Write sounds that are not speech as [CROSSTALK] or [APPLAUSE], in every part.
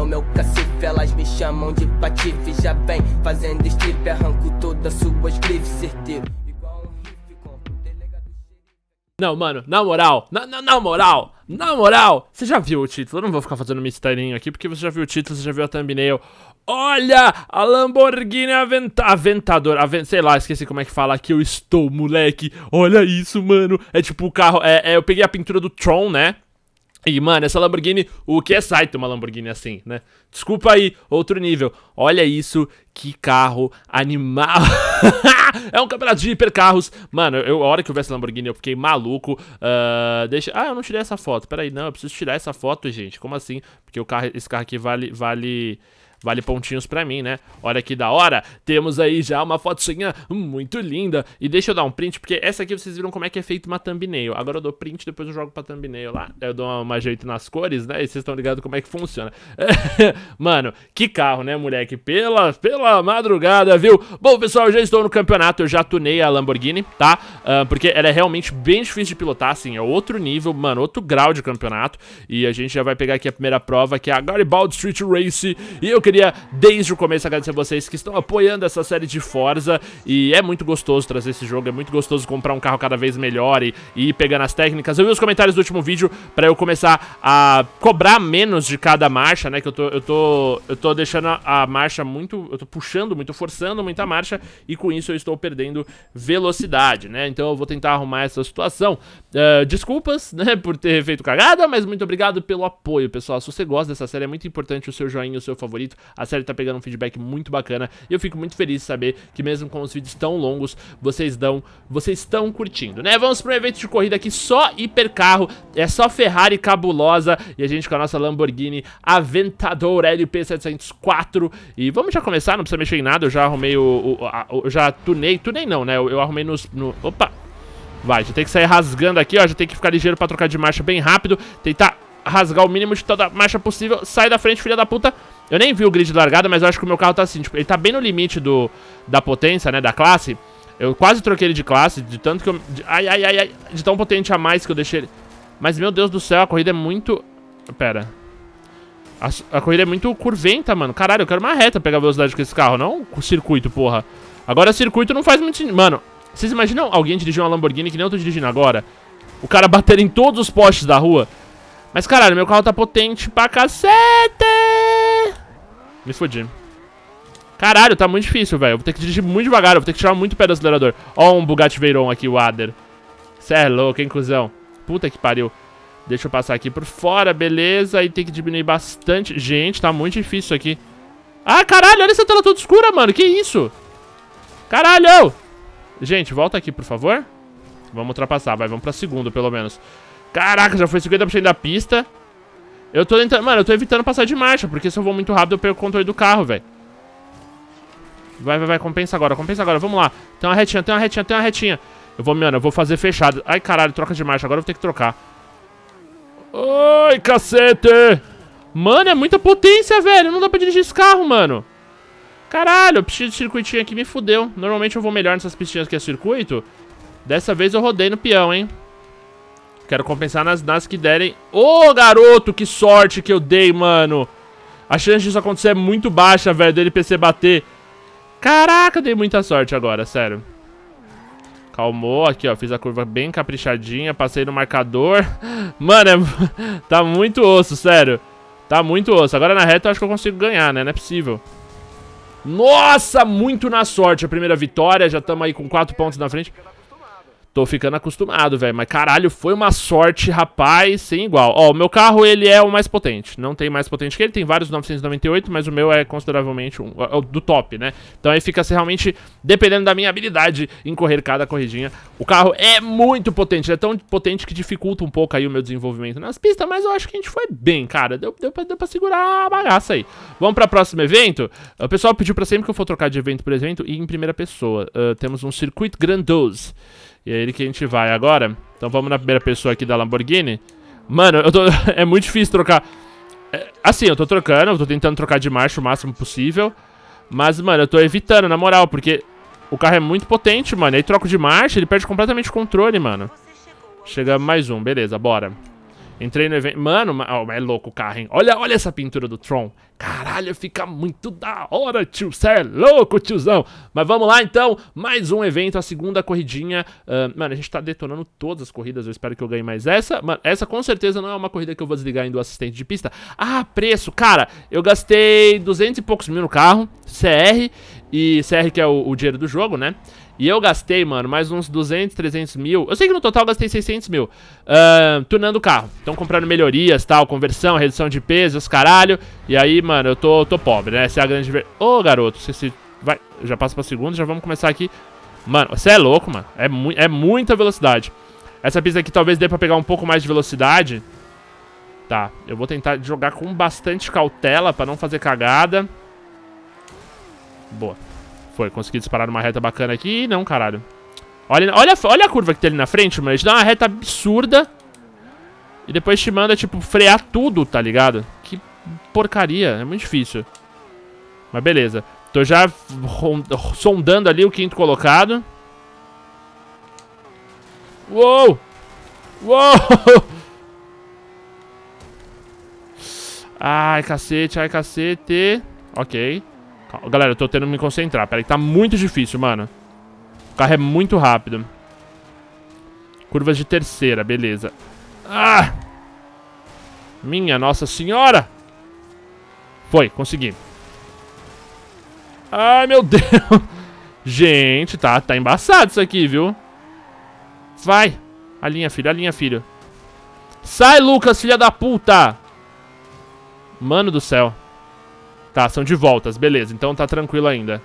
no meu cacife. Elas me chamam de patife. Já vem fazendo strip, arranco todas suas grifes, certeiro. Não, mano, na moral, na, na, na, moral, na moral, você já viu o título, eu não vou ficar fazendo mistério aqui, porque você já viu o título, você já viu a thumbnail. Olha, a Lamborghini Aventador, Avent, sei lá, esqueci como é que fala, que eu estou, moleque, olha isso, mano, é tipo o carro, é, é eu peguei a pintura do Tron, né? E, mano, essa Lamborghini, o que é site uma Lamborghini assim, né? Desculpa aí, outro nível. Olha isso, que carro animal. [LAUGHS] é um campeonato de hipercarros. Mano, eu, a hora que eu vi essa Lamborghini, eu fiquei maluco. Uh, deixa... Ah, eu não tirei essa foto. Pera aí não, eu preciso tirar essa foto, gente. Como assim? Porque o carro, esse carro aqui vale, vale Vale pontinhos pra mim, né? Olha que da hora. Temos aí já uma fotinha muito linda. E deixa eu dar um print, porque essa aqui vocês viram como é que é feito uma thumbnail. Agora eu dou print, depois eu jogo pra thumbnail lá. Eu dou uma, uma jeito nas cores, né? E vocês estão ligados como é que funciona. [LAUGHS] Mano, que carro, né, moleque? Pela, pela madrugada, viu? Bom, pessoal, já estou no campeonato. Eu já tunei a Lamborghini, tá? Uh, porque ela é realmente bem difícil de pilotar, assim. É outro nível, mano, outro grau de campeonato. E a gente já vai pegar aqui a primeira prova, que é a Garibald Street Race. E eu queria queria, desde o começo, agradecer a vocês que estão apoiando essa série de Forza. E é muito gostoso trazer esse jogo, é muito gostoso comprar um carro cada vez melhor e, e ir pegando as técnicas. Eu vi os comentários do último vídeo para eu começar a cobrar menos de cada marcha, né? Que eu tô, eu tô, eu tô deixando a, marcha muito. Eu tô puxando muito, forçando muita marcha. E com isso eu estou perdendo velocidade, né? Então eu vou tentar arrumar essa situação. Uh, desculpas, né, [LAUGHS] por ter feito cagada, mas muito obrigado pelo apoio, pessoal. Se você gosta dessa série, é muito importante o seu joinha, o seu favorito. A série tá pegando um feedback muito bacana e eu fico muito feliz de saber que mesmo com os vídeos tão longos, vocês dão, vocês estão curtindo, né? Vamos para um evento de corrida aqui só hipercarro, é só Ferrari cabulosa e a gente com a nossa Lamborghini Aventador LP704 e vamos já começar, não precisa mexer em nada, eu já arrumei o... o, a, o já tunei, tunei não, né? Eu, eu arrumei nos... No, opa! Vai, já tem que sair rasgando aqui, ó, já tem que ficar ligeiro pra trocar de marcha bem rápido, tentar rasgar o mínimo de toda marcha possível, sai da frente, filha da puta... Eu nem vi o grid de largada, mas eu acho que o meu carro tá assim, tipo, ele tá bem no limite do, da potência, né, da classe. Eu quase troquei ele de classe, de tanto que eu... De, ai, ai, ai, ai, de tão potente a mais que eu deixei ele. Mas, meu Deus do céu, a corrida é muito... Pera. A, a corrida é muito curventa, mano. Caralho, eu quero uma reta pegar velocidade com esse carro, não circuito, porra. Agora, circuito não faz muito sentido. Mano, vocês imaginam alguém dirigir uma Lamborghini que nem eu tô dirigindo agora? O cara bater em todos os postes da rua? Mas, caralho, meu carro tá potente pra cacete! Me fodi. Caralho, tá muito difícil, velho. Vou ter que dirigir muito devagar, vou ter que tirar muito o pé do acelerador. Ó um Bugatti Veyron aqui, o Ader. Cê é louco, hein, cuzão. Puta que pariu. Deixa eu passar aqui por fora, beleza. E tem que diminuir bastante. Gente, tá muito difícil isso aqui. Ah, caralho, olha essa tela toda escura, mano. Que isso? Caralho! Gente, volta aqui, por favor. Vamos ultrapassar, vai. Vamos pra segundo, pelo menos. Caraca, já foi 50% da pista. Eu tô tentando... Mano, eu tô evitando passar de marcha, porque se eu vou muito rápido eu perco o controle do carro, velho. Vai, vai, vai, compensa agora, compensa agora, vamos lá. Tem uma retinha, tem uma retinha, tem uma retinha. Eu vou, mano, eu vou fazer fechado. Ai, caralho, troca de marcha, agora eu vou ter que trocar. Ai, cacete! Mano, é muita potência, velho, não dá pra dirigir esse carro, mano. Caralho, pistinha de circuitinho aqui me fudeu. Normalmente eu vou melhor nessas pistinhas que é circuito. Dessa vez eu rodei no peão, hein. Quero compensar nas, nas que derem... Ô, oh, garoto, que sorte que eu dei, mano. A chance disso acontecer é muito baixa, velho, dele PC bater. Caraca, eu dei muita sorte agora, sério. Calmou aqui, ó. Fiz a curva bem caprichadinha, passei no marcador. [GASPS] Mano, é... [LAUGHS] tá muito osso, sério. Tá muito osso. Agora na reta eu acho que eu consigo ganhar, né? Não é possível. Nossa, muito na sorte a primeira vitória. Já estamos aí com 4 pontos na frente. Tô ficando acostumado, velho. Mas caralho, foi uma sorte, rapaz, sem igual. Ó, o meu carro, ele é o mais potente. Não tem mais potente que ele, tem vários 998, mas o meu é consideravelmente um, é do top, né? Então aí fica assim, realmente dependendo da minha habilidade em correr cada corridinha. O carro é muito potente, ele é tão potente que dificulta um pouco aí o meu desenvolvimento nas pistas, mas eu acho que a gente foi bem, cara. Deu, deu, pra, deu pra segurar a bagaça aí. Vamos pra próximo evento? O pessoal pediu pra sempre que eu for trocar de evento por evento e em primeira pessoa. Uh, temos um circuito Grandoso. E é ele que a gente vai agora. Então vamos na primeira pessoa aqui da Lamborghini. Mano, eu tô... [LAUGHS] é muito difícil trocar... É, assim, eu tô trocando, eu tô tentando trocar de marcha o máximo possível. Mas, mano, eu tô evitando, na moral, porque o carro é muito potente, mano. Aí troco de marcha, ele perde completamente o controle, mano. Chegamos mais um, beleza, bora. Entrei no evento. Mano, oh, é louco o carro, hein? Olha, olha essa pintura do Tron. Caralho, fica muito da hora, tio. Você é louco, tiozão. Mas vamos lá, então. Mais um evento, a segunda corridinha. Uh, mano, a gente tá detonando todas as corridas. Eu espero que eu ganhe mais essa. Mano, essa com certeza não é uma corrida que eu vou desligar indo assistente de pista. Ah, preço. Cara, eu gastei 200 e poucos mil no carro. CR. E CR que é o, o dinheiro do jogo, né? E eu gastei, mano, mais uns 200, 300 mil. Eu sei que no total gastei 600 mil. Uh, tunando o carro. Então comprando melhorias, tal, conversão, redução de peso, os caralho. E aí, mano, eu tô, tô pobre, né? Essa é a grande... Ô, oh, garoto, você se... Vai, já passa pra segunda, já vamos começar aqui. Mano, você é louco, mano. É, mu é muita velocidade. Essa pista aqui talvez dê pra pegar um pouco mais de velocidade. Tá, eu vou tentar jogar com bastante cautela pra não fazer cagada. Boa. Foi, consegui disparar uma reta bacana aqui. Não, caralho. Olha, olha, olha a curva que tem ali na frente, mano. A gente dá uma reta absurda. E depois te manda, tipo, frear tudo, tá ligado? Que porcaria. É muito difícil. Mas beleza. Tô já sondando ali o quinto colocado. Uou! Uou! [LAUGHS] Ai, cacete, ai, cacete. Ok. Calma, galera, eu tô tentando me concentrar. Peraí, tá muito difícil, mano. O carro é muito rápido. Curvas de terceira, beleza. Ah! Minha nossa senhora! Foi, consegui. Ai, meu [LAUGHS] Deus. Gente, tá, tá embaçado isso aqui, viu? Vai. a linha, filho, linha filho. Sai, Lucas, filha da puta. Mano do céu. Tá, são de voltas, beleza. Então tá tranquilo ainda.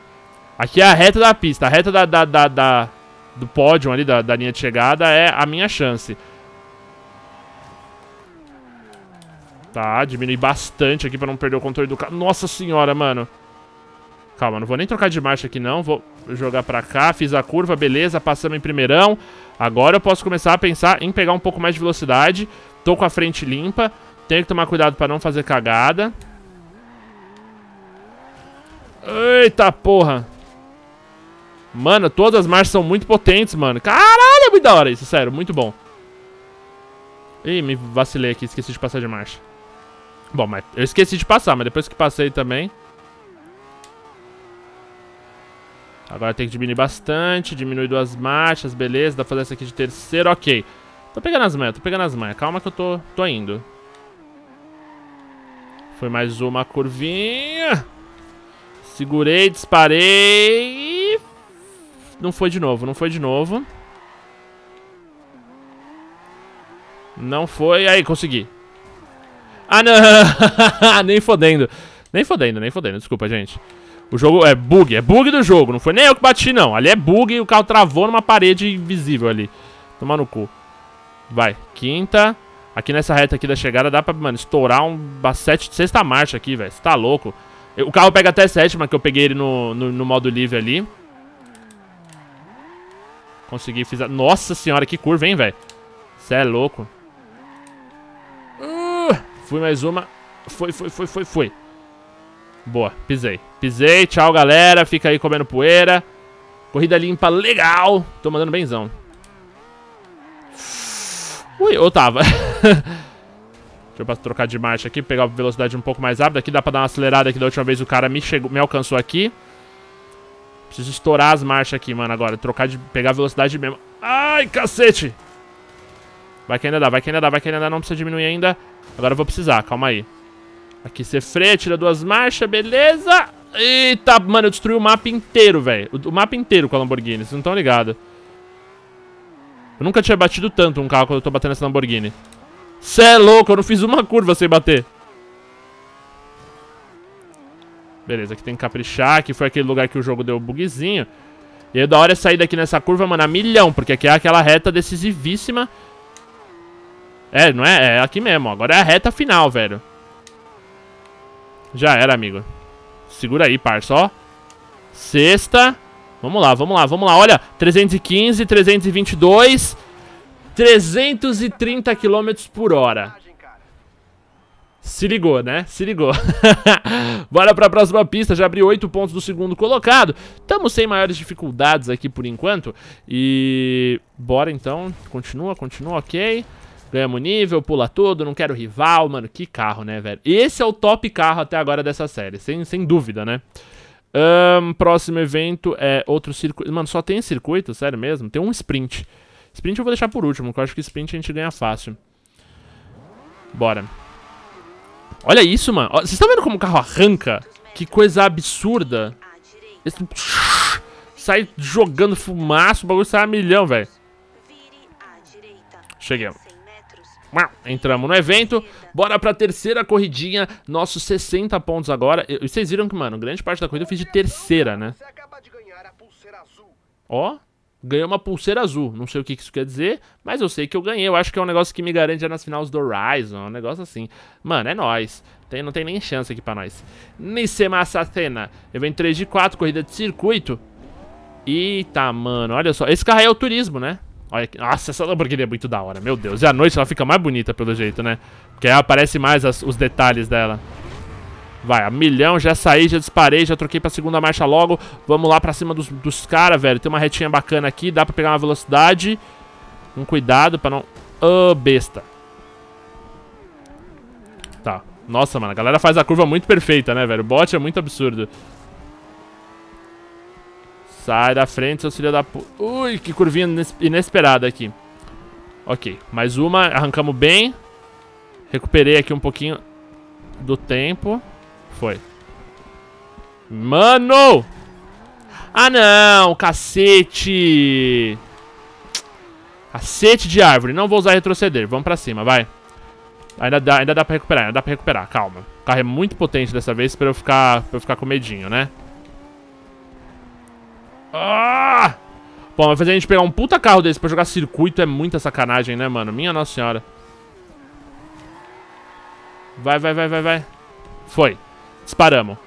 Aqui é a reta da pista. A reta da, da, da, da do pódio ali, da, da linha de chegada, é a minha chance. Tá, diminui bastante aqui pra não perder o controle do carro. Nossa senhora, mano. Calma, não vou nem trocar de marcha aqui não. Vou jogar pra cá, fiz a curva, beleza, passamos em primeirão. Agora eu posso começar a pensar em pegar um pouco mais de velocidade. Tô com a frente limpa. Tenho que tomar cuidado pra não fazer cagada. Eita porra. Mano, todas as marchas são muito potentes, mano. Caralho, é muito da hora isso, sério. Muito bom. Ih, me vacilei aqui. Esqueci de passar de marcha. Bom, mas eu esqueci de passar, mas depois que passei também... Agora tem que diminuir bastante. Diminui duas marchas, beleza. Dá pra fazer essa aqui de terceiro, ok. Tô pegando as manhas, tô pegando as manhas. Calma que eu tô, tô indo. Foi mais uma curvinha. Segurei, disparei. Não foi de novo, não foi de novo. Não foi. Aí, consegui. Ah, não! [LAUGHS] nem fodendo. Nem fodendo, nem fodendo. Desculpa, gente. O jogo é bug. É bug do jogo. Não foi nem eu que bati, não. Ali é bug e o carro travou numa parede invisível ali. Tomar no cu. Vai. Quinta. Aqui nessa reta aqui da chegada dá pra, mano, estourar um, uma sete, sexta marcha aqui, velho. Você tá louco. O carro pega até sétima, que eu peguei ele no, no, no modo livre ali. Consegui, fiz a... Nossa senhora, que curva, hein, velho. Cê é louco. Uh, fui mais uma. Foi, foi, foi, foi, foi. Boa, pisei. Pisei, tchau, galera. Fica aí comendo poeira. Corrida limpa, legal. Tô mandando benzão. Ui, eu tava. [LAUGHS] Deixa eu trocar de marcha aqui, pegar a velocidade um pouco mais rápida. Aqui dá pra dar uma acelerada aqui. Da última vez o cara me, chegou, me alcançou aqui. Preciso estourar as marchas aqui, mano, agora. Trocar de... Pegar a velocidade mesmo. Ai, cacete! Vai que ainda dá, vai que ainda dá, vai que ainda dá. Não precisa diminuir ainda. Agora eu vou precisar, calma aí. Aqui você freia, tira duas marchas, beleza. Eita, mano, eu destruí o mapa inteiro, velho. O, o, mapa inteiro com a Lamborghini, vocês não estão ligados. Eu nunca tinha batido tanto um carro quando eu tô batendo essa Lamborghini. Cê é louco, eu não fiz uma curva sem bater. Beleza, aqui tem que caprichar, que foi aquele lugar que o jogo deu bugzinho. E aí da hora é sair daqui nessa curva, mano, a milhão, porque aqui é aquela reta decisivíssima. É, não é? É aqui mesmo, agora é a reta final, velho. Já era, amigo. Segura aí, parça, ó. Sexta. Vamos lá, vamos lá, vamos lá. Olha, 315, 322. 330 km por hora. Se ligou, né? Se ligou. [LAUGHS] Bora pra próxima pista, já abri 8 pontos do segundo colocado. Estamos sem maiores dificuldades aqui por enquanto. E bora então, continua, continua, ok. Ganhamos nível, pula tudo, não quero rival, mano, que carro, né, velho? Esse é o top carro até agora dessa série, sem, sem dúvida, né? Um, próximo evento é outro circuito. Mano, só tem circuito, sério mesmo? Tem um sprint. Sprint eu vou deixar por último, porque eu acho que sprint a gente ganha fácil. Bora. Olha isso, mano. Vocês estão vendo como o carro arranca? Que coisa absurda. Esse... Sai jogando fumaça, o bagulho sai a milhão, velho. Chegamos. Entramos no evento, bora pra terceira corridinha, nossos 60 pontos agora. E vocês viram que, mano, grande parte da corrida eu fiz de terceira, né? Ó, ganhei uma pulseira azul. Não sei o que isso quer dizer, mas eu sei que eu ganhei. Eu acho que é um negócio que me garante já é nas finais do Horizon, um negócio assim. Mano, é nóis. Tem, não tem nem chance aqui pra nós. Nissemassa eu Evento 3 de 4, corrida de circuito. Eita, mano, olha só. Esse carro aí é o turismo, né? Olha que... Nossa, essa Lamborghini é muito da hora, meu Deus. E à noite ela fica mais bonita, pelo jeito, né? Porque aí aparece mais as, os detalhes dela. Vai, a milhão, já saí, já disparei, já troquei pra segunda marcha logo. Vamos lá pra cima dos, dos caras, velho. Tem uma retinha bacana aqui, dá pra pegar uma velocidade. Um cuidado pra não... Ah, oh, besta. Tá. Nossa, mano, a galera faz a curva muito perfeita, né, velho? O bot é muito absurdo. Sai da frente, seu filho da Ui, que curvinha inesperada aqui. Ok, mais uma. Arrancamos bem. Recuperei aqui um pouquinho do tempo. Foi. Mano! Ah, não! Cacete! Cacete de árvore. Não vou usar retroceder. Vamos pra cima, vai. Ainda dá, ainda dá pra recuperar, ainda dá pra recuperar. Calma. O carro é muito potente dessa vez pra eu ficar, pra eu ficar com medinho, né? Ah! Bom, vai fazer a gente pegar um puta carro desse pra jogar circuito é muita sacanagem, né, mano? Minha nossa senhora. Vai, vai, vai, vai, vai. Foi. Disparamos.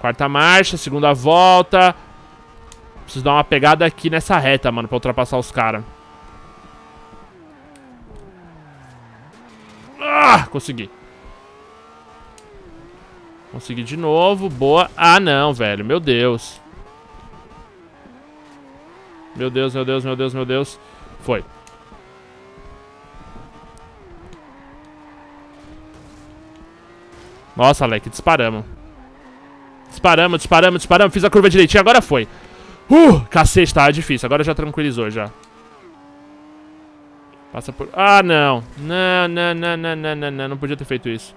Quarta marcha, segunda volta. Preciso dar uma pegada aqui nessa reta, mano, pra ultrapassar os caras. Ah, consegui. Consegui de novo, boa. Ah, não, velho, meu Deus. Meu Deus, meu Deus, meu Deus, meu Deus. Foi. Nossa, Alec, disparamos. Disparamos, disparamos, disparamos. Fiz a curva direitinho, agora foi. Uh, cacete, tá difícil. Agora já tranquilizou, já. Passa por... Ah, não. Não, não, não, não, não, não, não. Não podia ter feito isso.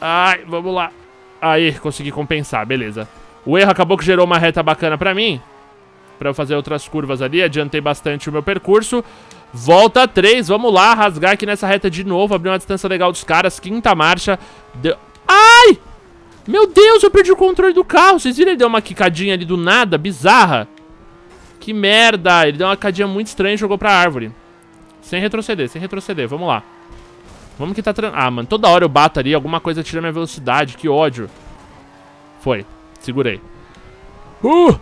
Ai, vamos lá. Aí, consegui compensar, beleza. O erro acabou que gerou uma reta bacana pra mim. Pra eu fazer outras curvas ali. Adiantei bastante o meu percurso. Volta 3, vamos lá, rasgar aqui nessa reta de novo. Abriu uma distância legal dos caras. Quinta marcha. Deu... Meu Deus, eu perdi o controle do carro. Vocês viram? Ele deu uma quicadinha ali do nada, bizarra. Que merda. Ele deu uma quicadinha muito estranha e jogou pra árvore. Sem retroceder, sem retroceder. Vamos lá. Vamos que tá... Ah, mano, toda hora eu bato ali. Alguma coisa tira minha velocidade. Que ódio. Foi. Segurei. Uh!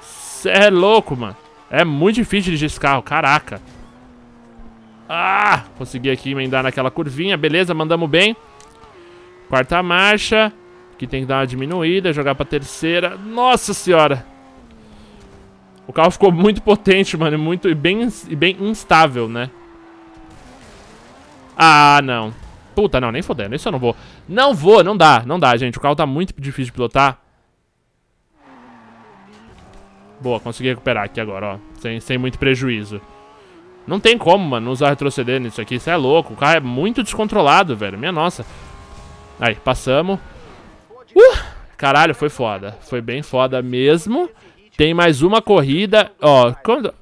Cê é louco, mano. É muito difícil dirigir esse carro. Caraca. Ah! Consegui aqui emendar naquela curvinha. Beleza, mandamos bem. Quarta marcha. Aqui tem que dar uma diminuída, jogar pra terceira. Nossa senhora! O carro ficou muito potente, mano. Muito, e, bem, e bem instável, né? Ah, não. Puta, não, nem fodendo. Isso eu não vou. Não vou, não dá. Não dá, gente. O carro tá muito difícil de pilotar. Boa, consegui recuperar aqui agora, ó. Sem, sem muito prejuízo. Não tem como, mano, usar retroceder nisso aqui. Isso é louco. O carro é muito descontrolado, velho. Minha nossa. Aí, passamos. Uh! Caralho, foi foda. Foi bem foda mesmo. Tem mais uma corrida. Ó, quando,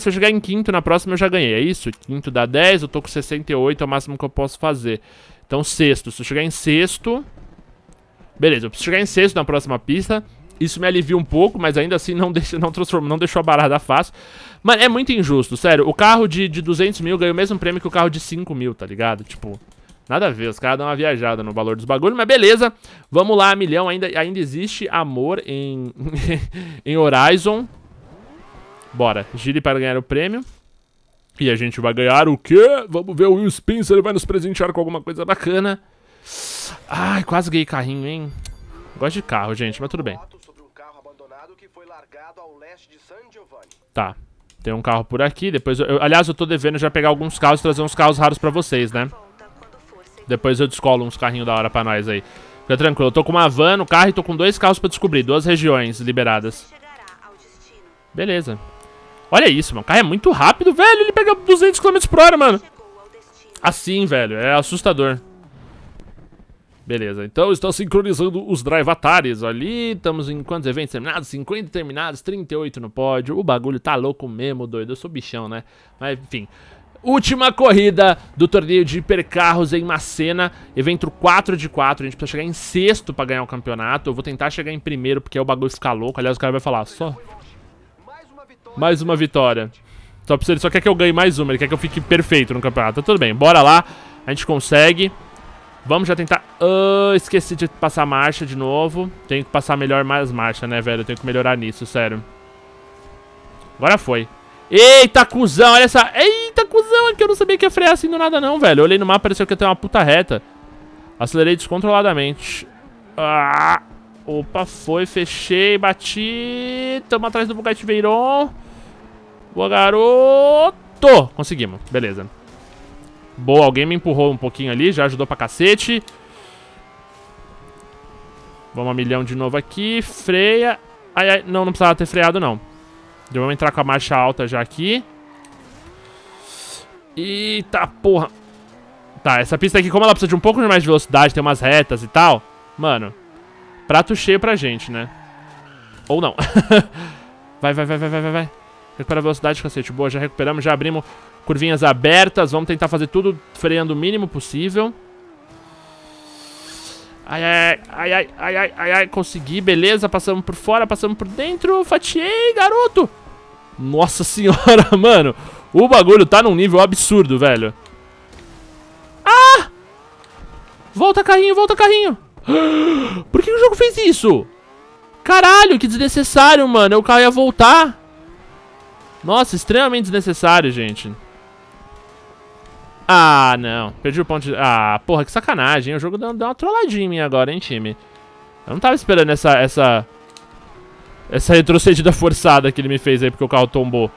se eu chegar em quinto na próxima eu já ganhei. É isso? Quinto dá 10, eu tô com 68, é o máximo que eu posso fazer. Então sexto. Se eu chegar em sexto... Beleza, eu preciso chegar em sexto na próxima pista. Isso me alivia um pouco, mas ainda assim não, [LAUGHS] deixa, não transformou, não deixou a barada fácil. Mano, é muito injusto, sério. O carro de, de 200 mil ganhou o mesmo prêmio que o carro de 5 mil, tá ligado? Tipo, nada a ver. Os caras dão uma viajada no valor dos bagulhos, mas beleza. Vamos lá, milhão. Ainda, ainda existe amor em, [LAUGHS] em Horizon. Bora, gire para ganhar o prêmio. E a gente vai ganhar o quê? Vamos ver o Will Spin se ele vai nos presentear com alguma coisa bacana. Ai, quase ganhei carrinho, hein? Gosto de carro, gente, mas tudo bem que foi largado ao leste de San Giovanni. Tá. Tem um carro por aqui, depois eu, eu, aliás, eu tô devendo já pegar alguns carros e trazer uns carros raros pra vocês, né? Depois eu descolo uns carrinhos da hora pra nós aí. Fica tranquilo, eu tô com uma van no carro e tô com dois carros pra descobrir, duas regiões liberadas. Beleza. Olha isso, mano, o carro é muito rápido, velho, ele pega 200 km por hora, mano. Assim, velho, é assustador. Beleza, então estou sincronizando os drive atares ali. Estamos em quantos eventos terminados? 50 terminados, 38 no pódio. O bagulho tá louco mesmo, doido. Eu sou bichão, né? Mas enfim. Última corrida do torneio de hipercarros em Macena, evento 4 de 4. A gente precisa chegar em sexto pra ganhar o campeonato. Eu vou tentar chegar em primeiro, porque é o bagulho ficar louco. Aliás, o cara vai falar, só. Mais uma vitória. Só precisa, ele só quer que eu ganhe mais uma, ele quer que eu fique perfeito no campeonato. Tá tudo bem, bora lá. A gente consegue. Vamos já tentar... Uh, esqueci de passar marcha de novo. Tenho que passar melhor mais marcha, né, velho? tenho que melhorar nisso, sério. Agora foi. Eita, cuzão, olha essa... Eita, cuzão, é que eu não sabia que ia frear assim do nada não, velho. Eu olhei no mapa, pareceu que ia ter uma puta reta. Acelerei descontroladamente. Ah, opa, foi, fechei, bati. Tamo atrás do Bugatti Veyron. Boa, garoto. Conseguimos, beleza. Boa, alguém me empurrou um pouquinho ali, já ajudou pra cacete. Vamos a milhão de novo aqui. Freia. Ai, ai, não, não precisava ter freado, não. Já então vamos entrar com a marcha alta já aqui. Eita porra. Tá, essa pista aqui, como ela precisa de um pouco mais de velocidade, tem umas retas e tal. Mano, prato cheio pra gente, né? Ou não. [LAUGHS] vai, vai, vai, vai, vai, vai. Recupera a velocidade, cacete. Boa, já recuperamos, já abrimos. Curvinhas abertas, vamos tentar fazer tudo freando o mínimo possível. Ai, ai, ai, ai, ai, ai, ai, ai, consegui, beleza, passamos por fora, passamos por dentro, fatiei, garoto. Nossa senhora, [LAUGHS] mano, o bagulho tá num nível absurdo, velho. Ah! Volta carrinho, volta carrinho. [GASPS] Por que o jogo fez isso? Caralho, que desnecessário, mano, eu a voltar. Nossa, extremamente desnecessário, gente. Ah, não. Perdi o ponto de... Ah, porra, que sacanagem. O jogo deu, deu uma trolladinha em mim agora, hein, time. Eu não tava esperando essa... Essa, essa retrocedida forçada que ele me fez aí porque o carro tombou.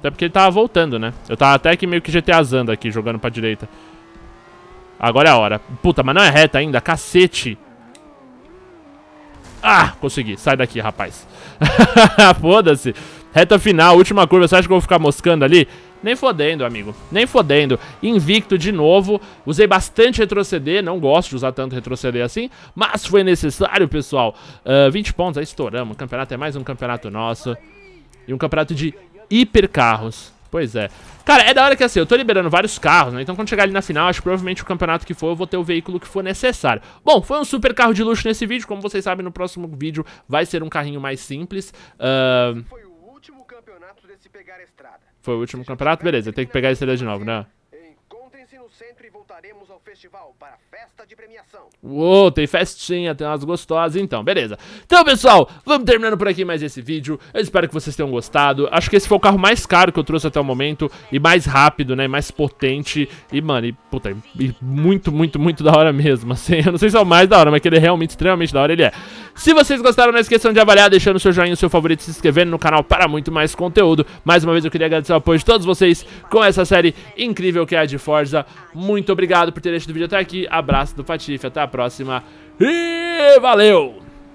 Até porque ele tava voltando, né? Eu tava até que meio que GTAzando aqui, jogando pra direita. Agora é a hora. Puta, mas não é reta ainda. Cacete. Ah, consegui. Sai daqui, rapaz. [LAUGHS] Foda-se. Reta final, última curva. Você acha que eu vou ficar moscando ali? Nem fodendo, amigo. Nem fodendo. Invicto de novo. Usei bastante retroceder. Não gosto de usar tanto retroceder assim. Mas foi necessário, pessoal. Uh, ah, 20 pontos, aí estouramos. O campeonato é mais um campeonato nosso. E um campeonato de hipercarros. Pois é. Cara, é da hora que assim, eu tô liberando vários carros, né? Então quando chegar ali na final, acho que provavelmente o campeonato que for, eu vou ter o veículo que for necessário. Bom, foi um super carro de luxo nesse vídeo. Como vocês sabem, no próximo vídeo vai ser um carrinho mais simples. Ahn... Uh... Foi o último campeonato? Beleza, tem que pegar a estrela de novo, né? sempre voltaremos ao festival para festa de premiação. Uou, tem festinha, tem umas gostosas então, beleza. Então, pessoal, vamos terminando por aqui mais esse vídeo. Eu espero que vocês tenham gostado. Acho que esse foi o carro mais caro que eu trouxe até o momento e mais rápido, né, mais potente e, mano, e, puta, e muito, muito, muito da hora mesmo, [LAUGHS] assim. Eu não sei se é o mais da hora, mas que ele é realmente extremamente da hora, ele é. Se vocês gostaram, não esqueçam de avaliar, deixando o seu joinha, o seu favorito, se inscrevendo no canal para muito mais conteúdo. Mais uma vez, eu queria agradecer o apoio de todos vocês com essa série incrível que é a de Forza. Muito muito obrigado por ter assistido o vídeo até aqui. Abraço do Patife, até a próxima e valeu!